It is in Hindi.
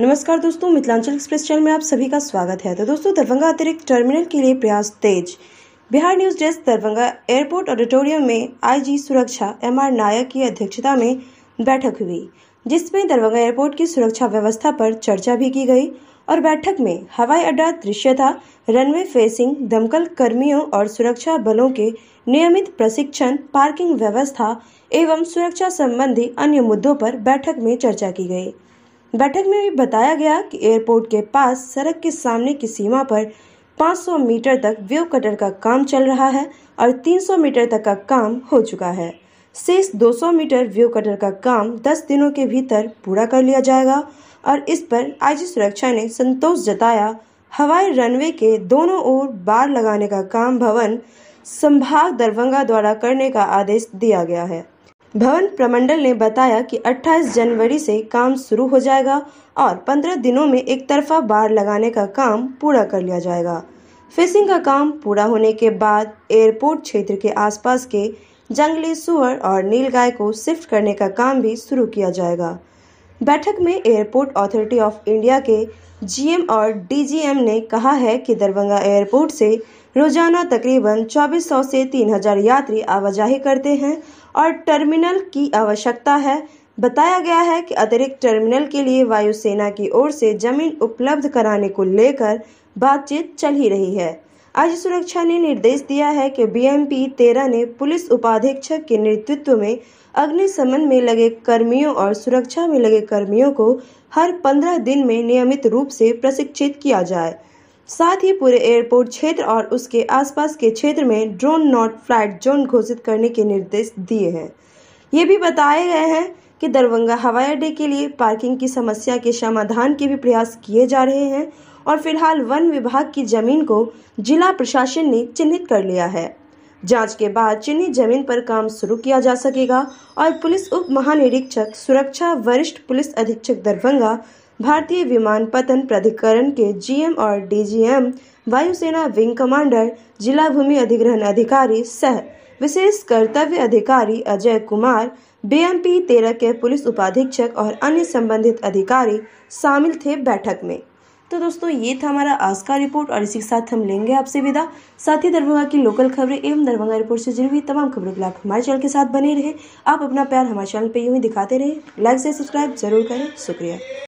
नमस्कार दोस्तों मिथिलांचल एक्सप्रेस चैनल में आप सभी का स्वागत है तो दोस्तों दरभंगा अतिरिक्त टर्मिनल के लिए प्रयास तेज Bihar news desk Darbhanga airport auditorium में आईजी सुरक्षा एम आर नायक की अध्यक्षता में बैठक हुई जिसमें दरभंगा एयरपोर्ट की सुरक्षा व्यवस्था पर चर्चा भी की गई और बैठक में हवाई अड्डा दृश्यता रनवे फेसिंग दमकल कर्मियों और सुरक्षा बलों के नियमित प्रशिक्षण पार्किंग व्यवस्था एवं सुरक्षा संबंधी अन्य मुद्दों पर बैठक में चर्चा की गई बैठक में भी बताया गया कि एयरपोर्ट के पास सड़क के सामने की सीमा पर 500 मीटर तक व्यू कटर का काम चल रहा है और 300 मीटर तक का काम हो चुका है शेष 200 मीटर व्यू कटर का काम 10 दिनों के भीतर पूरा कर लिया जाएगा और इस पर आईजी सुरक्षा ने संतोष जताया हवाई रनवे के दोनों ओर बार लगाने का काम भवन संभाग दरभंगा द्वारा करने का आदेश दिया गया है भवन प्रमंडल ने बताया कि 28 जनवरी से काम शुरू हो जाएगा और 15 दिनों में एक तरफा बार लगाने का काम पूरा कर लिया जाएगा फेसिंग का काम पूरा होने के बाद एयरपोर्ट क्षेत्र के आसपास के जंगली सुअर और नीलगाय को शिफ्ट करने का काम भी शुरू किया जाएगा बैठक में एयरपोर्ट अथॉरिटी ऑफ इंडिया के जीएम और डीजीएम ने कहा है कि दरभंगा एयरपोर्ट से रोजाना तकरीबन 2400 से 3000 यात्री आवाजाही करते हैं और टर्मिनल की आवश्यकता है बताया गया है कि अतिरिक्त टर्मिनल के लिए वायुसेना की ओर से जमीन उपलब्ध कराने को लेकर बातचीत चल ही रही है आज सुरक्षा ने निर्देश दिया है कि बीएमपी तेरह ने पुलिस उपाधीक्षक के नेतृत्व में अग्निशमन में लगे कर्मियों और सुरक्षा में लगे कर्मियों को हर पंद्रह दिन में नियमित रूप से प्रशिक्षित किया जाए साथ ही पूरे एयरपोर्ट क्षेत्र और उसके आसपास के क्षेत्र में ड्रोन नॉट फ्लाइट जोन घोषित करने के निर्देश दिए हैं ये भी बताए गए हैं कि दरभंगा हवाई अड्डे के लिए पार्किंग की समस्या के समाधान के भी प्रयास किए जा रहे हैं और फिलहाल वन विभाग की जमीन को जिला प्रशासन ने चिन्हित कर लिया है जांच के बाद चिन्हित जमीन पर काम शुरू किया जा सकेगा और पुलिस उप महानिरीक्षक सुरक्षा वरिष्ठ पुलिस अधीक्षक दरभंगा भारतीय विमान पतन प्राधिकरण के जीएम और डीजीएम वायुसेना विंग कमांडर जिला भूमि अधिग्रहण अधिकारी सह विशेष कर्तव्य अधिकारी अजय कुमार बीएमपी तेरह के पुलिस उपाधीक्षक और अन्य संबंधित अधिकारी शामिल थे बैठक में तो दोस्तों ये था हमारा आज का रिपोर्ट और इसी के साथ हम लेंगे आपसे विदा साथ ही दरभंगा की लोकल खबरें एवं दरभंगा रिपोर्ट से जुड़ी हुई तमाम खबरों के लाभ हमारे चैनल के साथ बने रहे आप अपना प्यार हमारे चैनल पर यूँ ही दिखाते रहे लाइक से सब्सक्राइब जरूर करें शुक्रिया